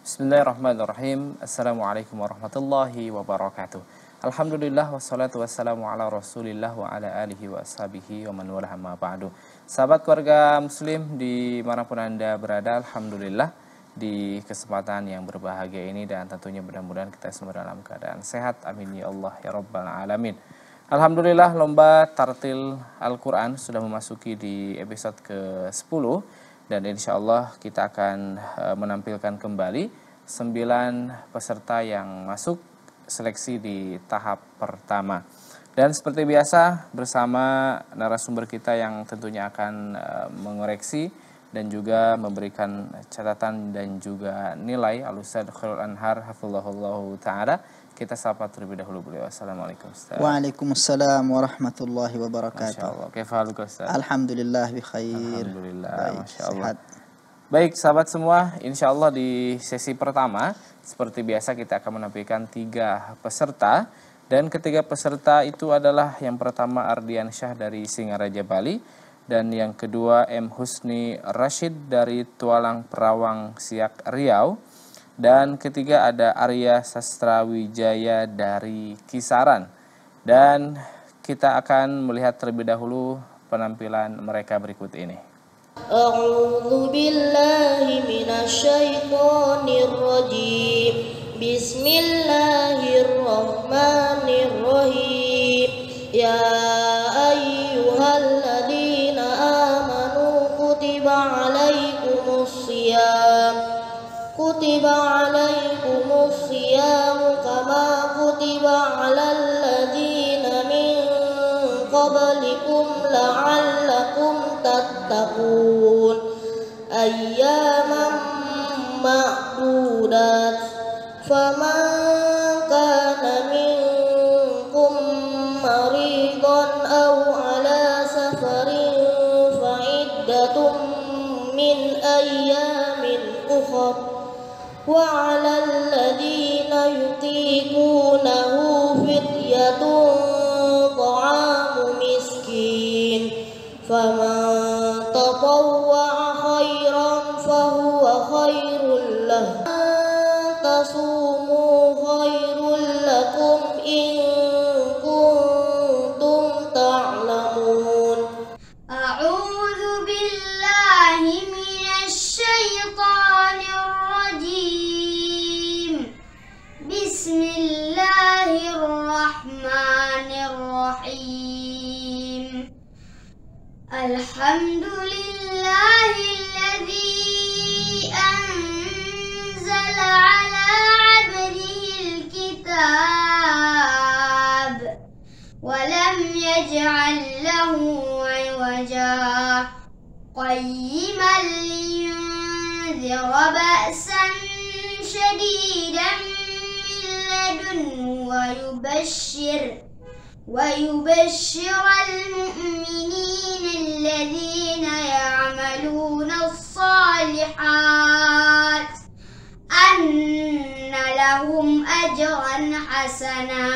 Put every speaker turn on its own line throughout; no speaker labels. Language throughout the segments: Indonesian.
Bismillahirrahmanirrahim. Assalamualaikum warahmatullahi wabarakatuh. Alhamdulillah wassalatu wassalamu ala Rasulillah wa ala alihi wa ashabihi wa man walaha ma ba'du. Sahabat keluarga muslim manapun Anda berada, alhamdulillah di kesempatan yang berbahagia ini dan tentunya mudah-mudahan kita semua dalam keadaan sehat. Amin ya Allah ya Rabbal Alamin. Alhamdulillah lomba tartil Al-Quran sudah memasuki di episode ke-10 dan insya Allah kita akan e, menampilkan kembali 9 peserta yang masuk seleksi di tahap pertama. Dan seperti biasa bersama narasumber kita yang tentunya akan e, mengoreksi dan juga memberikan catatan dan juga nilai Al-Ustaz Khairul Anhar hafizahullah taala. Kita sapa terlebih dahulu beliau. Assalamualaikum Ustaz.
Waalaikumsalam warahmatullahi wabarakatuh. Masyaallah.
Kaifa Ustaz?
Alhamdulillah bi
khair. Alhamdulillah, Baik, masyaallah. Sehat. Baik, sahabat semua, insya Allah di sesi pertama, seperti biasa kita akan menampilkan tiga peserta. Dan ketiga peserta itu adalah yang pertama Ardian Syah dari Singaraja, Bali dan yang kedua M Husni Rashid dari Tualang Perawang Siak Riau dan ketiga ada Arya Sastra dari Kisaran dan kita akan melihat terlebih dahulu penampilan mereka berikut ini.
A'udzu billahi minasyaitonir rajim. Bismillahirrahmanirrahim. Ya ayy عليكم الصيام كتب عليكم الصيام كما كتب على الذين من قبلكم لعلكم تتقون أياما معدودات فمن النار وعلى الذين يطيقونه فدية طعام مسكين فمن
قيما لينذر بأسا شديدا من لدن ويبشر ويبشر المؤمنين الذين يعملون الصالحات أن لهم أجرا حسنا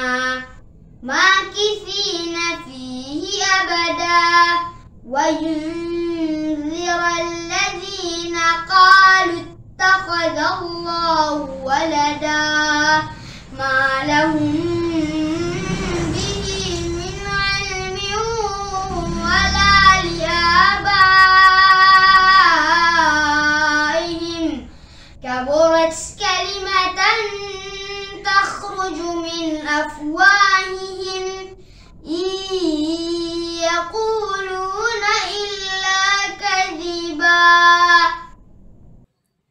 ماكثين فيه أبدا وينذر خير الذين قالوا اتخذ الله ولدا ما لهم به من علم ولا لآبائهم كبرت كلمة تخرج من أفواههم إن يقول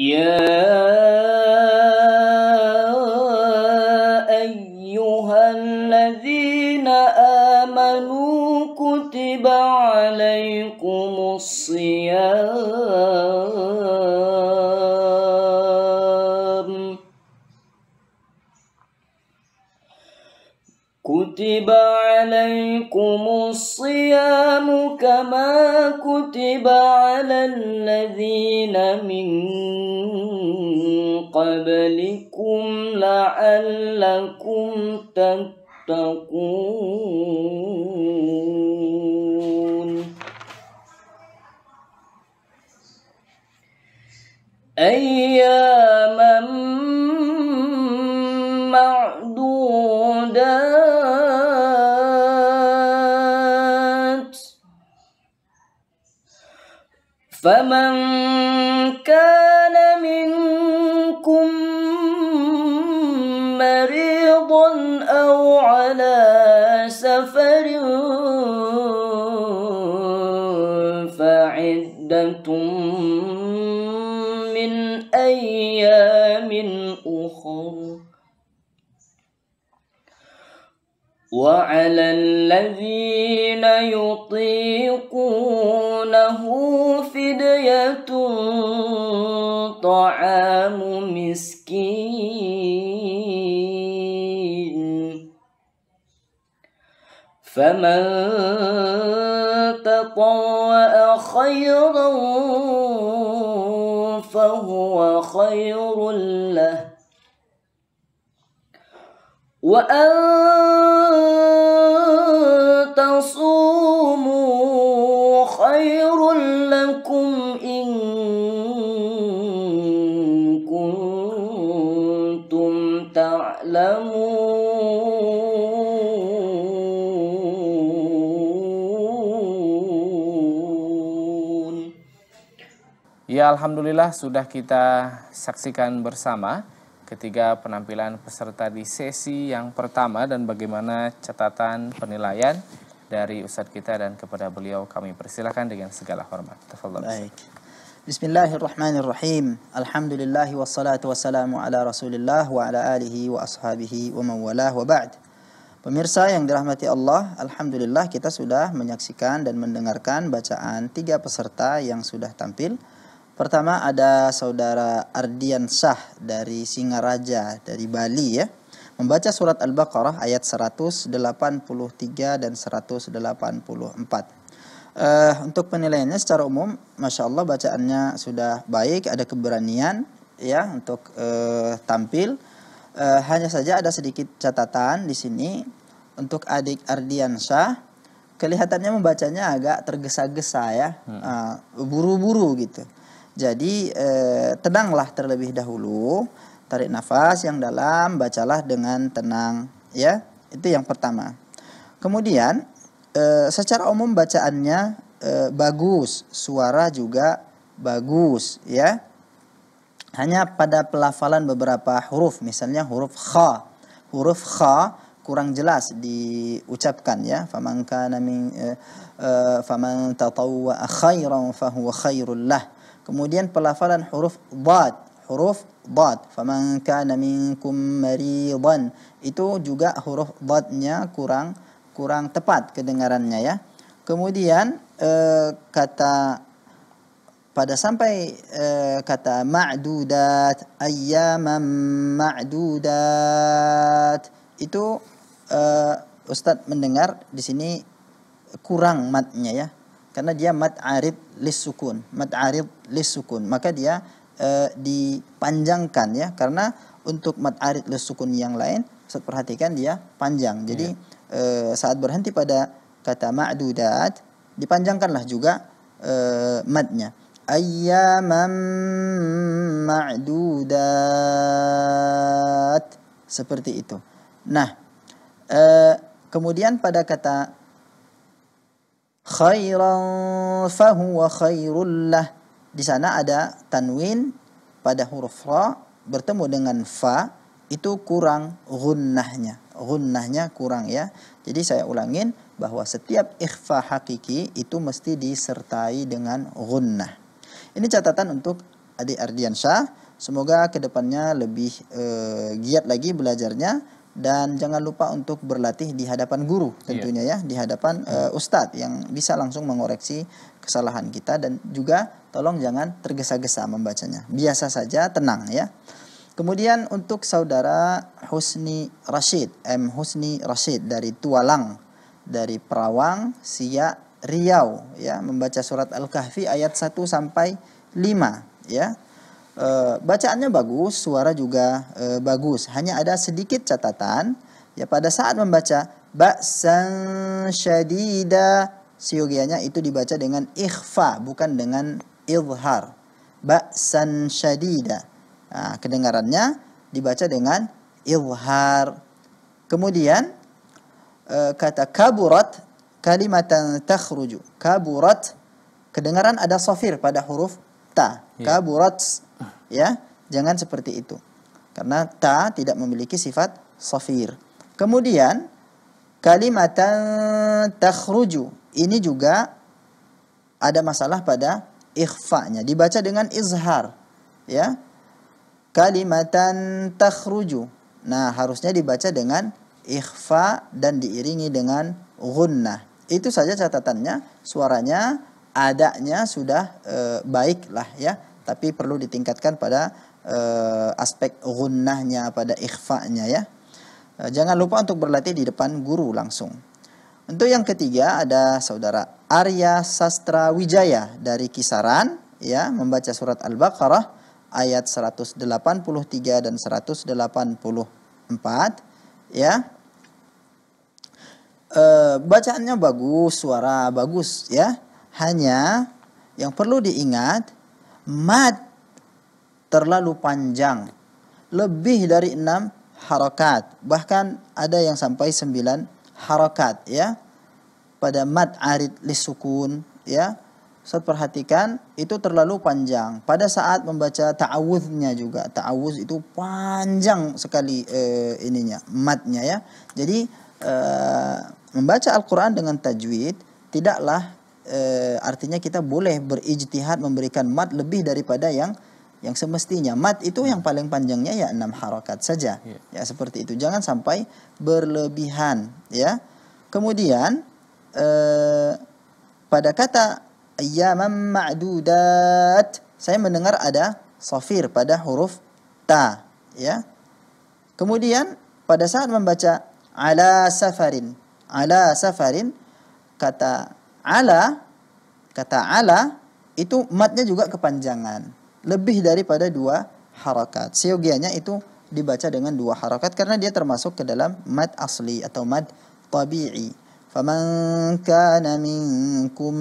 Yeah. تتقون أياما معدودات فمن كان عدة من أيام أخر وعلى الذين يطيقونه فدية طعام مسكين فمن تطوأ خيرا فهو خير له وأن تصوموا خير له
Ya Alhamdulillah sudah kita saksikan bersama ketiga penampilan peserta di sesi yang pertama dan bagaimana catatan penilaian dari Ustadz kita dan kepada beliau kami persilahkan dengan segala hormat. Baik.
Bismillahirrahmanirrahim. Alhamdulillah wassalatu wassalamu ala Rasulillah wa ala alihi wa ashabihi wa mawalah wa ba'd. Pemirsa yang dirahmati Allah, alhamdulillah kita sudah menyaksikan dan mendengarkan bacaan tiga peserta yang sudah tampil Pertama ada saudara Ardian Sah dari Singaraja dari Bali ya. Membaca surat Al-Baqarah ayat 183 dan 184. Uh, eh, untuk penilaiannya secara umum, masya Allah bacaannya sudah baik, ada keberanian ya untuk uh, tampil. Uh, hanya saja ada sedikit catatan di sini untuk adik Ardiansyah kelihatannya membacanya agak tergesa-gesa ya, hmm. buru-buru uh, buru -buru gitu. Jadi eh, tenanglah terlebih dahulu, tarik nafas yang dalam, bacalah dengan tenang, ya. Itu yang pertama. Kemudian eh, secara umum bacaannya eh, bagus, suara juga bagus, ya. Hanya pada pelafalan beberapa huruf, misalnya huruf kha. Huruf kha kurang jelas diucapkan ya faman kana min eh, eh, faman tatawwa khairan fahuwa khairul Kemudian pelafalan huruf dhad, huruf dhad. Faman kana minkum maridan. Itu juga huruf dhadnya kurang kurang tepat kedengarannya ya. Kemudian eh, kata pada sampai e, kata ma'dudat ayyaman ma'dudat itu Ustad eh, Ustadz mendengar di sini kurang matnya ya karena dia mad arid lis sukun mad arid lis sukun maka dia e, dipanjangkan ya karena untuk mad arid lis sukun yang lain saat perhatikan dia panjang jadi e, saat berhenti pada kata ma'dudat dipanjangkanlah juga e, madnya ayyaman ma'dudat seperti itu nah e, kemudian pada kata khairan fahuwa khairul lah. Di sana ada tanwin pada huruf ra bertemu dengan fa itu kurang gunnahnya. Gunnahnya kurang ya. Jadi saya ulangin bahwa setiap ikhfa hakiki itu mesti disertai dengan gunnah. Ini catatan untuk adik Ardiansyah. Semoga kedepannya lebih e, giat lagi belajarnya dan jangan lupa untuk berlatih di hadapan guru iya. tentunya yeah. ya di hadapan hmm. uh, ustadz yang bisa langsung mengoreksi kesalahan kita dan juga tolong jangan tergesa-gesa membacanya biasa saja tenang ya kemudian untuk saudara Husni Rashid M Husni Rashid dari Tualang dari Perawang Sia Riau ya membaca surat Al-Kahfi ayat 1 sampai 5 ya E, bacaannya bagus, suara juga e, bagus. Hanya ada sedikit catatan ya pada saat membaca ba'san syadida siogianya itu dibaca dengan ikhfa bukan dengan ilhar. Ba'san syadida. Nah, kedengarannya dibaca dengan ilhar. Kemudian e, kata kaburat kalimatan takhruju. Kaburat kedengaran ada sofir pada huruf ta. Yeah. Kaburat ya jangan seperti itu karena ta tidak memiliki sifat safir kemudian kalimat takhruju ini juga ada masalah pada ikhfa'nya dibaca dengan izhar ya kalimatan takhruju nah harusnya dibaca dengan ikhfa dan diiringi dengan gunnah itu saja catatannya suaranya adanya sudah e, eh, baik ya tapi perlu ditingkatkan pada uh, aspek gunnahnya, pada ikhfa-nya ya. Uh, jangan lupa untuk berlatih di depan guru langsung. Untuk yang ketiga ada saudara Arya Sastra Wijaya dari Kisaran ya membaca surat Al-Baqarah ayat 183 dan 184 ya. E, bacaannya bagus, suara bagus ya. Hanya yang perlu diingat mat terlalu panjang lebih dari enam harokat bahkan ada yang sampai sembilan harokat ya pada mat arid lisukun ya saat perhatikan itu terlalu panjang pada saat membaca ta'awudnya juga ta'awud itu panjang sekali eh, ininya matnya ya jadi eh, membaca Al-Quran dengan tajwid tidaklah e, artinya kita boleh berijtihad memberikan mat lebih daripada yang yang semestinya mat itu yang paling panjangnya ya enam harokat saja yeah. ya seperti itu jangan sampai berlebihan ya kemudian e, pada kata ayyaman ma'dudat saya mendengar ada safir pada huruf ta ya kemudian pada saat membaca ala safarin ala safarin kata ala kata ala itu matnya juga kepanjangan lebih daripada dua harakat seyogianya itu dibaca dengan dua harakat karena dia termasuk ke dalam mat asli atau mat tabi'i فمن كان منكم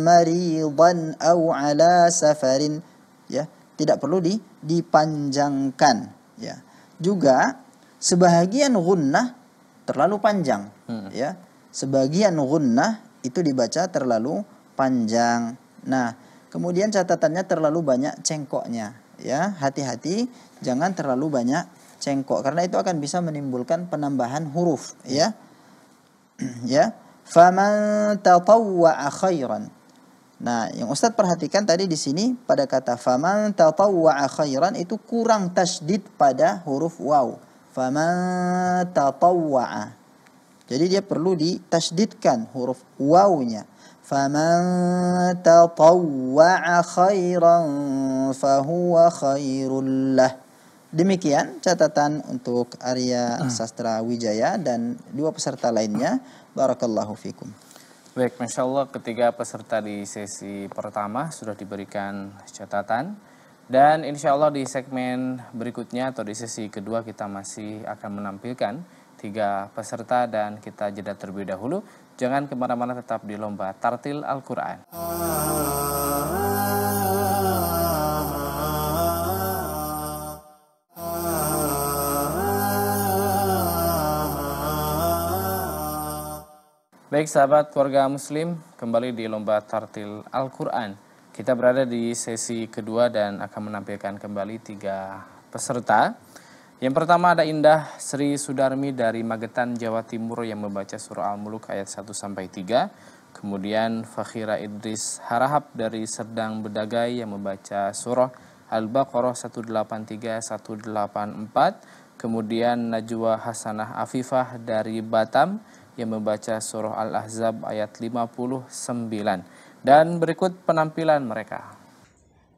مريضا أو على سفر ya tidak perlu di, dipanjangkan ya juga sebahagian gunnah terlalu panjang hmm. ya sebagian gunnah itu dibaca terlalu panjang. Nah, kemudian catatannya terlalu banyak cengkoknya. Ya, hati-hati jangan terlalu banyak cengkok karena itu akan bisa menimbulkan penambahan huruf, ya. ya. Faman tatawwa'a khairan. Nah, yang Ustadz perhatikan tadi di sini pada kata faman tatawwa'a khairan itu kurang tasdid pada huruf waw. Faman tatawwa'a jadi dia perlu ditasdidkan huruf wawnya. Faman tatawwa'a khairan fahuwa khairullah. Demikian catatan untuk Arya hmm. Sastra Wijaya dan dua peserta lainnya. Barakallahu fikum.
Baik, Masya Allah ketiga peserta di sesi pertama sudah diberikan catatan. Dan insya Allah di segmen berikutnya atau di sesi kedua kita masih akan menampilkan tiga peserta dan kita jeda terlebih dahulu. Jangan kemana-mana tetap di Lomba Tartil Al-Quran. Baik sahabat keluarga muslim, kembali di Lomba Tartil Al-Quran. Kita berada di sesi kedua dan akan menampilkan kembali tiga peserta yang pertama ada Indah Sri Sudarmi dari Magetan, Jawa Timur yang membaca surah Al-Muluk ayat 1 3. Kemudian Fakhira Idris Harahap dari Serdang Bedagai yang membaca surah Al-Baqarah 183 184. Kemudian Najwa Hasanah Afifah dari Batam yang membaca surah Al-Ahzab ayat 59. Dan berikut penampilan mereka.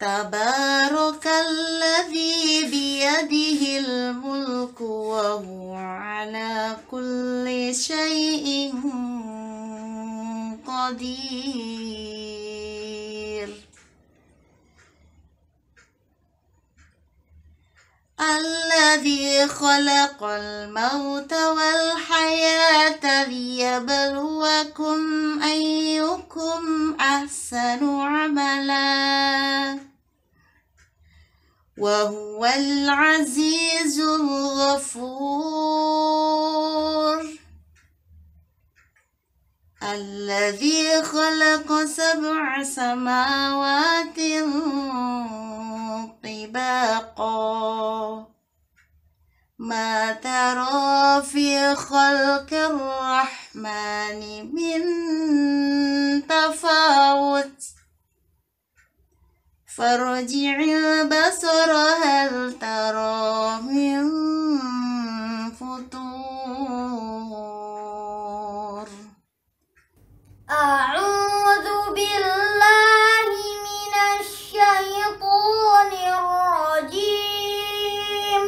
تبارك الذي بيده الملك وهو على كل شيء قدير الذي خلق الموت والحياة ليبلوكم أيكم أحسن عملاً وهو العزيز الغفور الذي خلق سبع سماوات طباقا ما ترى في خلق الرحمن من تفاوت فارجع البصر هل ترى من فطور
أعوذ بالله من الشيطان الرجيم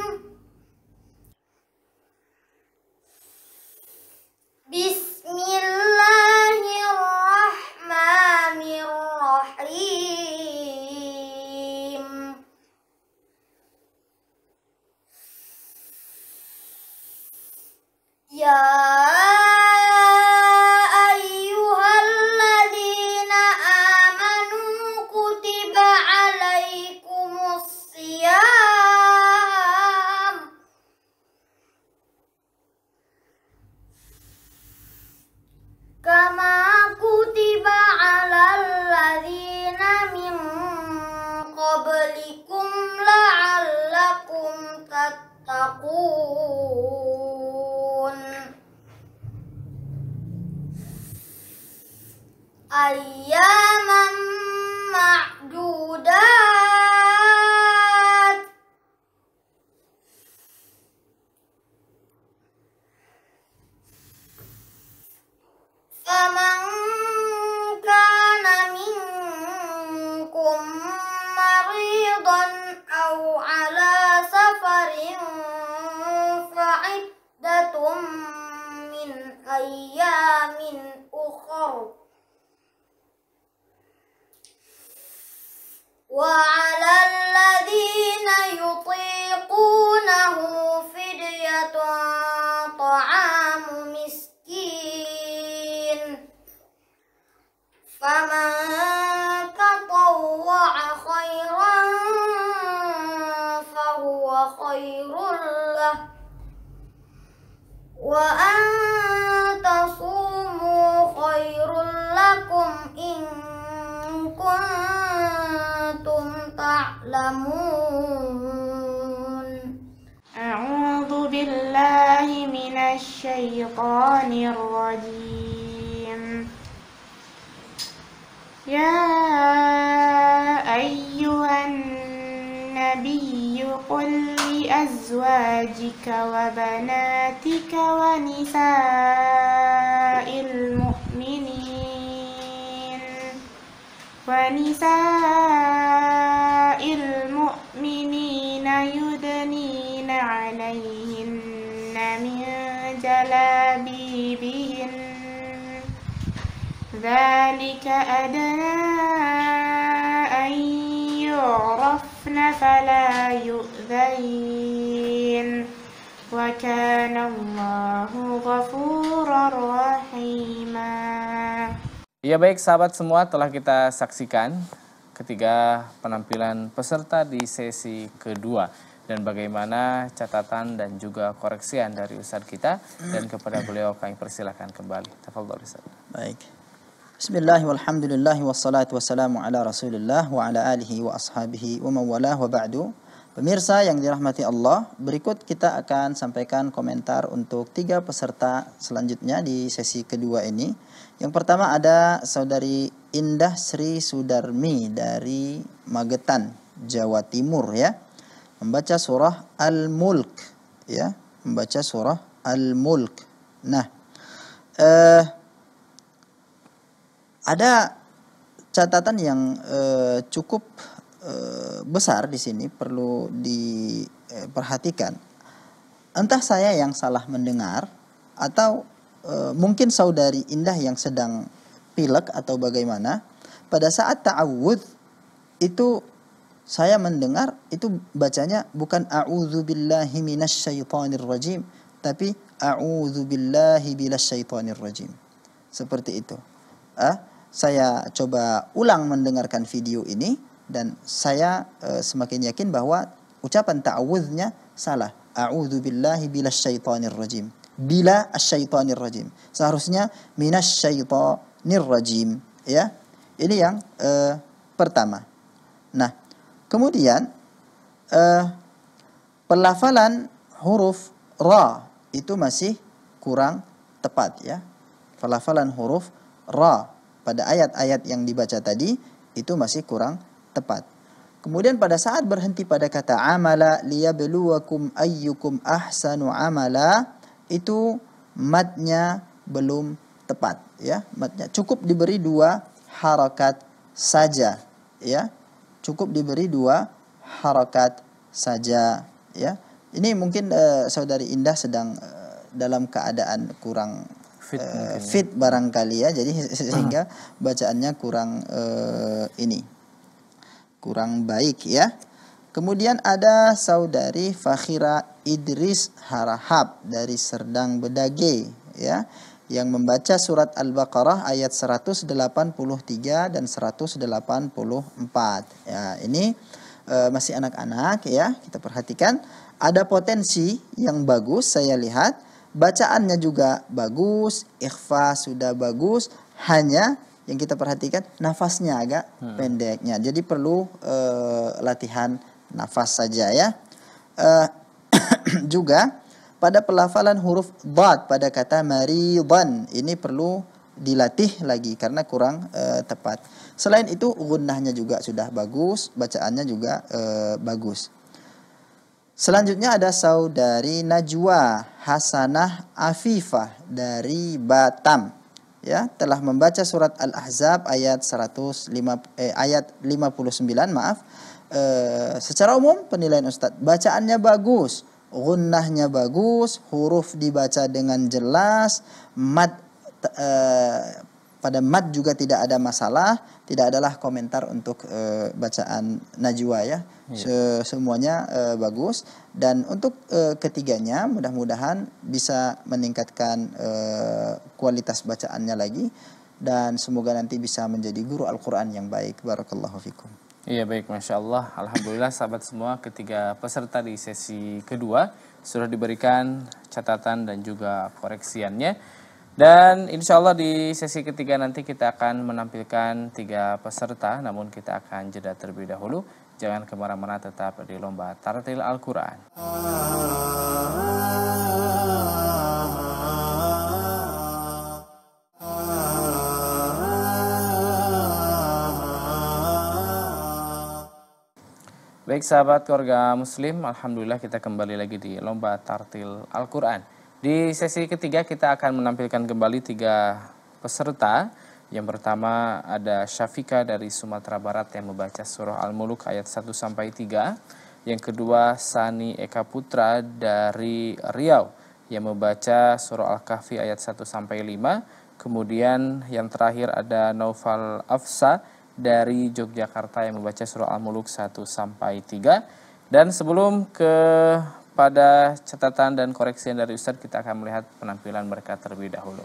بسم الله الرحمن الرحيم giờ خير له وأن تصوموا خير لكم إن كنتم تعلمون
أعوذ
بالله من الشيطان الرجيم يا النبي قل لأزواجك وبناتك ونساء المؤمنين ونساء المؤمنين يدنين عليهن من جلابيبهن ذلك أدنى أن يعرف الحسن فلا يؤذين وكان الله غفورا رحيما
Ya baik sahabat semua telah kita saksikan ketiga penampilan peserta di sesi kedua dan bagaimana catatan dan juga koreksian dari Ustadz kita dan kepada beliau kami persilahkan kembali. Tafadhol Ustadz.
Baik. Bismillah walhamdulillah wassalatu wassalamu ala rasulillah wa ala alihi wa ashabihi wa mawalah wa ba'du Pemirsa yang dirahmati Allah, berikut kita akan sampaikan komentar untuk tiga peserta selanjutnya di sesi kedua ini Yang pertama ada saudari Indah Sri Sudarmi dari Magetan, Jawa Timur ya Membaca surah Al-Mulk ya, membaca surah Al-Mulk Nah, eh, ada catatan yang eh, cukup eh, besar di sini perlu diperhatikan. Eh, Entah saya yang salah mendengar atau eh, mungkin saudari Indah yang sedang pilek atau bagaimana. Pada saat ta'awud itu saya mendengar itu bacanya bukan billahi minasyaitonir rajim tapi a'udzubillahi minasyaitonir rajim. Seperti itu. Ah, saya coba ulang mendengarkan video ini dan saya e, semakin yakin bahwa ucapan ta'awudznya salah. A'udzu billahi minasyaitonir rajim. Bila asyaitonir rajim. Seharusnya minasyaitonir rajim, ya. Ini yang e, pertama. Nah, kemudian e, pelafalan huruf ra itu masih kurang tepat ya. Pelafalan huruf ra pada ayat-ayat yang dibaca tadi itu masih kurang tepat. Kemudian pada saat berhenti pada kata amala liyabluwakum ayyukum ahsanu amala itu matnya belum tepat ya matnya cukup diberi dua harakat saja ya cukup diberi dua harakat saja ya ini mungkin uh, saudari Indah sedang uh, dalam keadaan kurang fit, uh, fit barangkali ya jadi sehingga bacaannya kurang uh, ini kurang baik ya kemudian ada saudari Fakhira Idris Harahap dari Serdang Bedage ya yang membaca surat Al-Baqarah ayat 183 dan 184 ya ini uh, masih anak-anak ya kita perhatikan ada potensi yang bagus saya lihat bacaannya juga bagus, ikhfa sudah bagus, hanya yang kita perhatikan nafasnya agak hmm. pendeknya. Jadi perlu uh, latihan nafas saja ya. Uh, juga pada pelafalan huruf bad pada kata maridan ini perlu dilatih lagi karena kurang uh, tepat. Selain itu gunahnya juga sudah bagus, bacaannya juga uh, bagus. Selanjutnya ada saudari Najwa Hasanah Afifah dari Batam. Ya, telah membaca surat Al-Ahzab ayat 105 eh, ayat 59, maaf. Eh, secara umum penilaian Ustadz bacaannya bagus, gunnahnya bagus, huruf dibaca dengan jelas, mad eh, pada mad juga tidak ada masalah, tidak adalah komentar untuk eh, bacaan Najwa ya. Iya. Se semuanya uh, bagus dan untuk uh, ketiganya mudah-mudahan bisa meningkatkan uh, kualitas bacaannya lagi dan semoga nanti bisa menjadi guru Al-Qur'an yang baik barakallahu fikum.
Iya baik Masya Allah Alhamdulillah sahabat semua ketiga peserta di sesi kedua Sudah diberikan catatan dan juga koreksiannya Dan insya Allah di sesi ketiga nanti kita akan menampilkan tiga peserta Namun kita akan jeda terlebih dahulu Jangan kemana-mana tetap di Lomba Tartil Al-Quran. Baik sahabat keluarga muslim, Alhamdulillah kita kembali lagi di Lomba Tartil Al-Quran. Di sesi ketiga kita akan menampilkan kembali tiga peserta yang pertama ada Syafika dari Sumatera Barat yang membaca surah Al-Muluk ayat 1 sampai 3. Yang kedua Sani Eka Putra dari Riau yang membaca surah Al-Kahfi ayat 1 sampai 5. Kemudian yang terakhir ada Naufal Afsa dari Yogyakarta yang membaca surah Al-Muluk 1 sampai 3. Dan sebelum ke pada catatan dan koreksi dari Ustadz kita akan melihat penampilan mereka terlebih dahulu.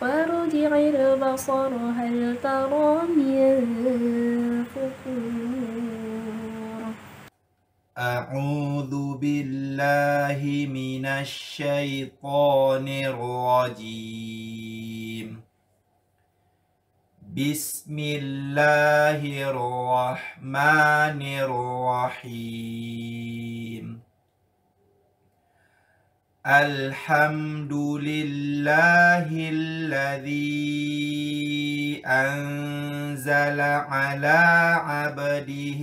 فارجع البصر هل ترى من فطور
أعوذ بالله من الشيطان الرجيم بسم الله الرحمن الرحيم الحمد لله الذي أنزل على عبده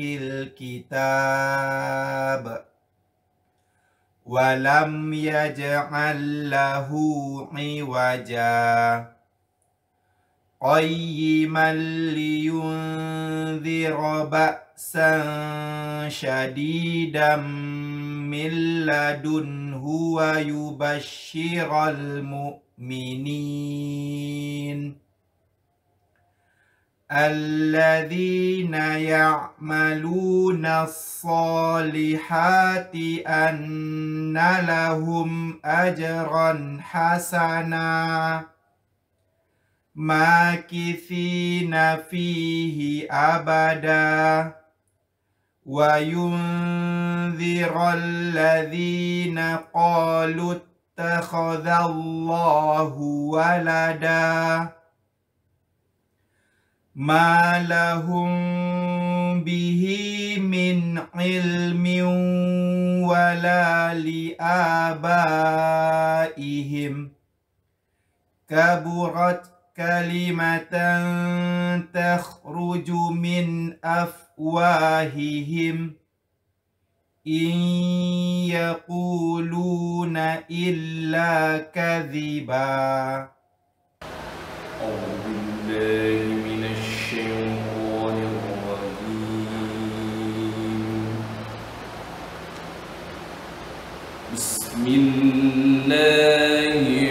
الكتاب ولم يجعل له عوجا قيما لينذر بأسا شديدا من لدن هو يبشر المؤمنين الذين يعملون الصالحات أن لهم أجرا حسنا ماكثين فيه أبداً وينذر الذين قالوا اتخذ الله ولدا ما لهم به من علم ولا لآبائهم كبرت كلمة تخرج من أفواههم إن يقولون إلا كذبا أعوذ بالله من الشيطان الرجيم
بسم الله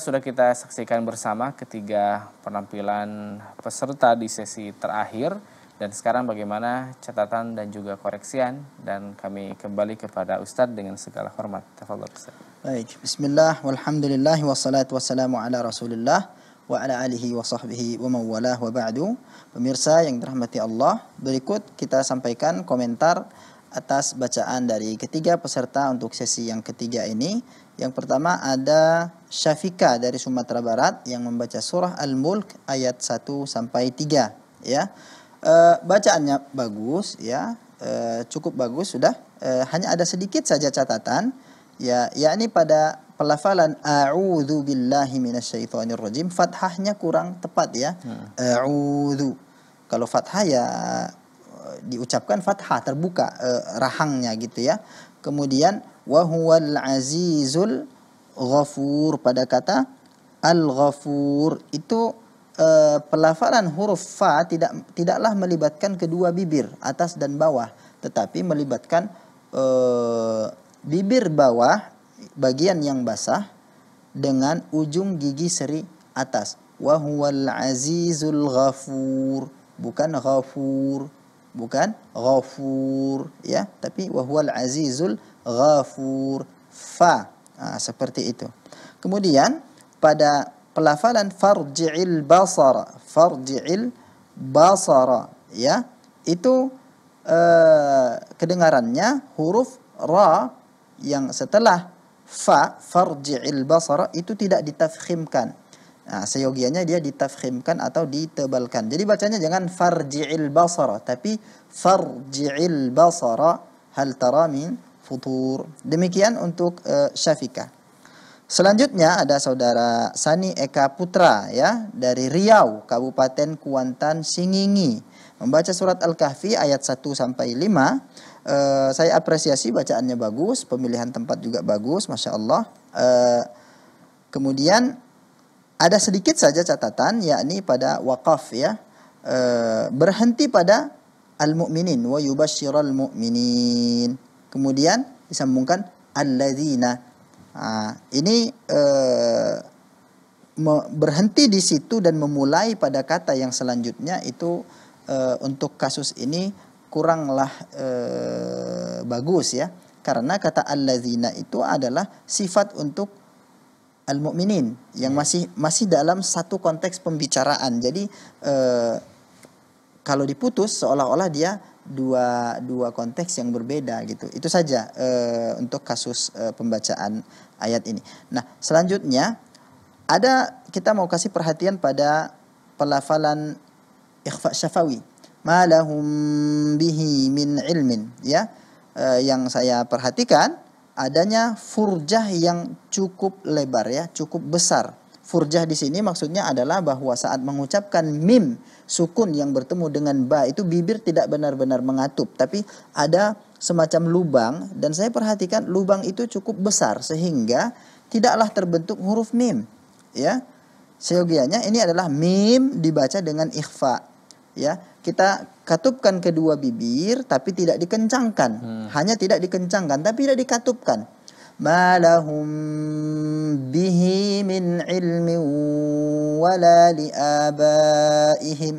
sudah kita saksikan bersama ketiga penampilan peserta di sesi terakhir dan sekarang bagaimana catatan dan juga koreksian dan kami kembali kepada Ustadz dengan segala hormat. Tafadhol Ustaz.
Baik, bismillah walhamdulillah wassalatu wassalamu ala Rasulillah wa ala alihi wa sahbihi wa mawalah wa ba'du. Pemirsa yang dirahmati Allah, berikut kita sampaikan komentar atas bacaan dari ketiga peserta untuk sesi yang ketiga ini. Yang pertama ada Syafika dari Sumatera Barat yang membaca surah Al-Mulk ayat 1 sampai 3 ya. E, bacaannya bagus ya. E, cukup bagus sudah. E, hanya ada sedikit saja catatan ya yakni pada pelafalan a'udzu billahi minasyaitonir rajim fathahnya kurang tepat ya. Hmm. A'udzu. Kalau fathah ya diucapkan fathah terbuka e, rahangnya gitu ya. Kemudian wa huwal azizul ghafur pada kata al-ghafur itu e, pelafalan huruf fa tidak tidaklah melibatkan kedua bibir atas dan bawah tetapi melibatkan e, bibir bawah bagian yang basah dengan ujung gigi seri atas wa huwal azizul ghafur bukan ghafur bukan ghafur ya tapi wa huwal azizul ghafur fa Nah, seperti itu. Kemudian pada pelafalan farji'il basara, farji'il basara ya, itu eh, kedengarannya huruf ra yang setelah fa farji'il basara itu tidak ditafkhimkan. Nah, seyogianya dia ditafkhimkan atau ditebalkan. Jadi bacanya jangan farji'il basara tapi farji'il basara hal tara min futur. Demikian untuk e, Syafika. Selanjutnya ada saudara Sani Eka Putra ya dari Riau, Kabupaten Kuantan Singingi. Membaca surat Al-Kahfi ayat 1 sampai 5. E, eh, saya apresiasi bacaannya bagus, pemilihan tempat juga bagus, masya Allah. E, kemudian ada sedikit saja catatan, yakni pada wakaf ya, uh, berhenti pada al-mu'minin wa yubashiral mu'minin kemudian disambungkan alladzina. Nah, ini eh, berhenti di situ dan memulai pada kata yang selanjutnya itu eh, untuk kasus ini kuranglah eh, bagus ya. Karena kata alladzina itu adalah sifat untuk al-mukminin yang ya. masih masih dalam satu konteks pembicaraan. Jadi kalau diputus seolah-olah dia dua dua konteks yang berbeda gitu. Itu saja uh, untuk kasus uh, pembacaan ayat ini. Nah, selanjutnya ada kita mau kasih perhatian pada pelafalan ikhfa syafawi. malahum bihi min ilmin ya. uh, yang saya perhatikan adanya furjah yang cukup lebar ya, cukup besar Furjah di sini maksudnya adalah bahwa saat mengucapkan mim sukun yang bertemu dengan ba itu bibir tidak benar-benar mengatup tapi ada semacam lubang dan saya perhatikan lubang itu cukup besar sehingga tidaklah terbentuk huruf mim ya seyogianya ini adalah mim dibaca dengan ikhfa ya kita katupkan kedua bibir tapi tidak dikencangkan hmm. hanya tidak dikencangkan tapi tidak dikatupkan ما لهم به من علم ولا لآبائهم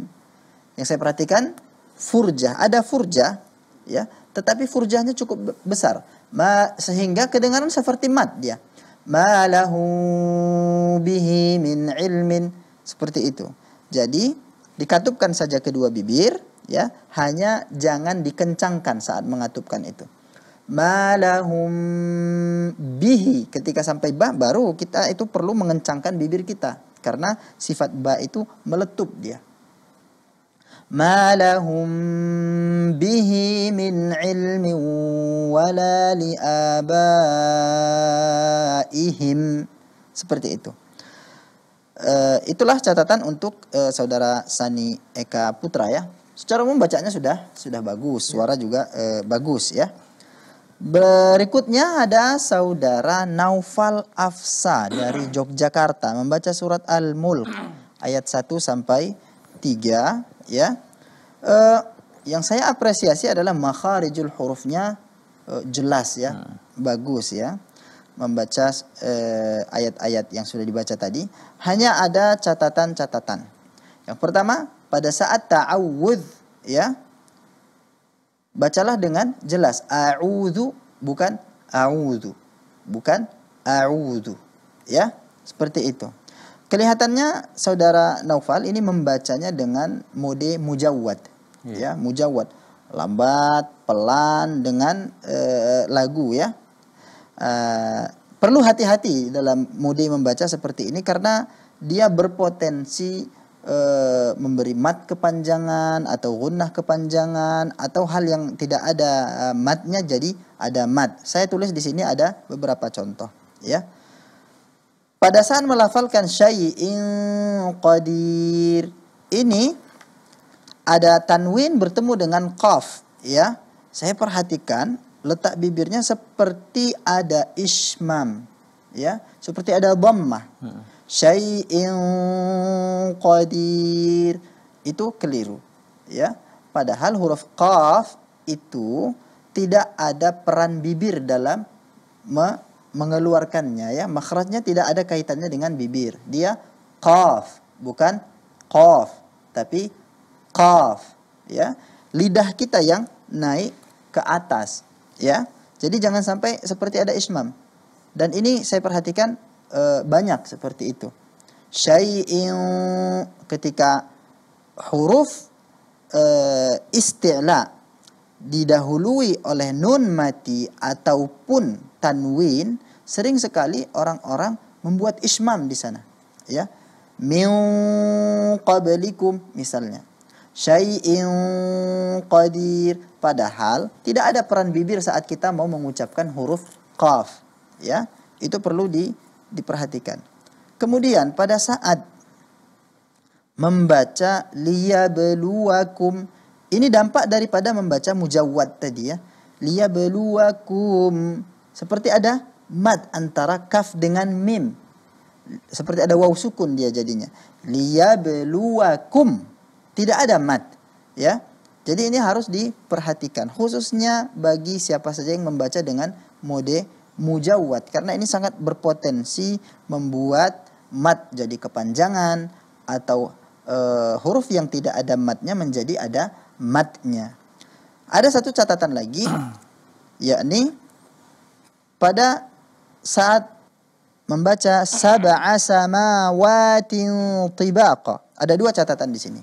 yang saya perhatikan furjah ada furjah ya tetapi furjahnya cukup besar ma sehingga kedengaran seperti mat dia ma lahu bihi min ilmin seperti itu jadi dikatupkan saja kedua bibir ya hanya jangan dikencangkan saat mengatupkan itu malahum bihi ketika sampai ba baru kita itu perlu mengencangkan bibir kita karena sifat ba itu meletup dia malahum bihi min ilmi wala liabaihim seperti itu uh, itulah catatan untuk uh, saudara Sani Eka Putra ya secara umum bacanya sudah sudah bagus suara juga uh, bagus ya Berikutnya ada saudara Naufal Afsa dari Yogyakarta membaca surat Al-Mulk ayat 1 sampai 3 ya. Uh, yang saya apresiasi adalah makharijul hurufnya uh, jelas ya, hmm. bagus ya. Membaca eh, ayat-ayat uh, yang sudah dibaca tadi, hanya ada catatan-catatan. Yang pertama, pada saat ta'awudz ya, Bacalah dengan jelas. a'udzu bukan a'udzu Bukan a'udzu Ya, seperti itu. Kelihatannya saudara Naufal ini membacanya dengan mode mujawad. Iya. ya, Ya, mujawad. Lambat, pelan dengan uh, lagu ya. Uh, perlu hati-hati dalam mode membaca seperti ini karena dia berpotensi e, memberi mat kepanjangan atau gunnah kepanjangan atau hal yang tidak ada e, matnya jadi ada mat. Saya tulis di sini ada beberapa contoh ya. Pada saat melafalkan syai'in qadir ini ada tanwin bertemu dengan qaf ya. Saya perhatikan letak bibirnya seperti ada ismam ya, seperti ada dhammah. Hmm syai'in qadir itu keliru ya padahal huruf qaf itu tidak ada peran bibir dalam me mengeluarkannya ya makhrajnya tidak ada kaitannya dengan bibir dia qaf bukan qaf tapi qaf ya lidah kita yang naik ke atas ya jadi jangan sampai seperti ada ismam dan ini saya perhatikan e, banyak seperti itu. Syai'in ketika huruf e, isti'la didahului oleh nun mati ataupun tanwin sering sekali orang-orang membuat ismam di sana ya min qablikum misalnya syai'in qadir padahal tidak ada peran bibir saat kita mau mengucapkan huruf qaf ya itu perlu di diperhatikan. Kemudian pada saat membaca liya beluakum ini dampak daripada membaca mujawad tadi ya. liya beluakum seperti ada mat antara kaf dengan mim. Seperti ada waw sukun dia jadinya. liya beluakum tidak ada mat ya. Jadi ini harus diperhatikan khususnya bagi siapa saja yang membaca dengan mode mujawat karena ini sangat berpotensi membuat mat jadi kepanjangan atau e, huruf yang tidak ada matnya menjadi ada matnya. Ada satu catatan lagi yakni pada saat membaca sab'a samawatin tibaqa. Ada dua catatan di sini.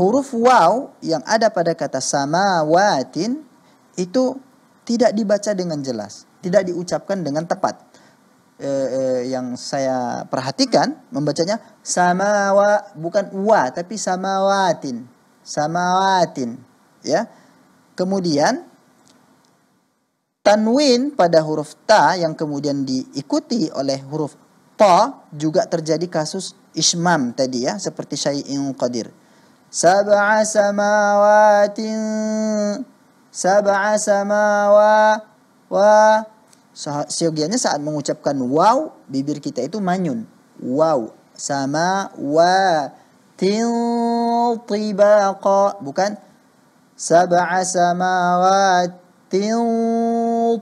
Huruf waw yang ada pada kata samawatin itu tidak dibaca dengan jelas tidak diucapkan dengan tepat. E, e, yang saya perhatikan membacanya samawa bukan wa tapi samawatin samawatin ya kemudian tanwin pada huruf ta yang kemudian diikuti oleh huruf ta juga terjadi kasus ismam tadi ya seperti syai'in qadir sab'a samawatin sab'a samawa Wah, seyogianya saat mengucapkan wow, bibir kita itu manyun. Wow, sama wa tiltibaqa. Bukan sab'a samawatin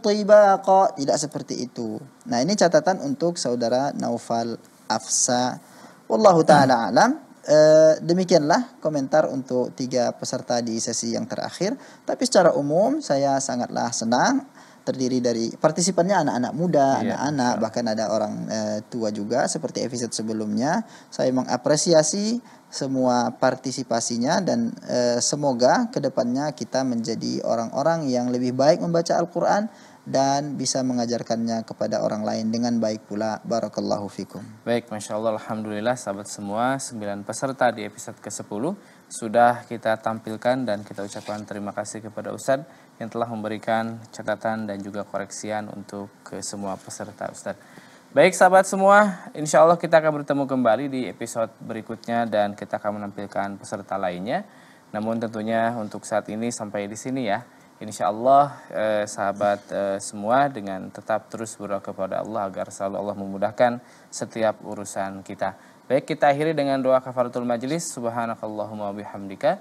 tibaqa. Tidak seperti itu. Nah, ini catatan untuk saudara Naufal Afsa. Wallahu ta'ala alam. E, demikianlah komentar untuk tiga peserta di sesi yang terakhir. Tapi secara umum saya sangatlah senang terdiri dari partisipannya anak-anak muda, iya, anak-anak, yeah, bahkan ada orang eh, tua juga seperti episode sebelumnya. Saya mengapresiasi semua partisipasinya dan eh, semoga kedepannya kita menjadi orang-orang yang lebih baik membaca Al-Quran dan bisa mengajarkannya kepada orang lain dengan baik pula. Barakallahu fikum.
Baik, Masya Allah, Alhamdulillah sahabat semua, 9 peserta di episode ke-10 sudah kita tampilkan dan kita ucapkan terima kasih kepada Ustadz yang telah memberikan catatan dan juga koreksian untuk ke semua peserta Ustadz. Baik sahabat semua, insya Allah kita akan bertemu kembali di episode berikutnya dan kita akan menampilkan peserta lainnya. Namun tentunya untuk saat ini sampai di sini ya. Insya Allah eh, sahabat eh, semua dengan tetap terus berdoa kepada Allah agar selalu Allah memudahkan setiap urusan kita. Baik kita akhiri dengan doa kafaratul majlis. Subhanakallahumma bihamdika.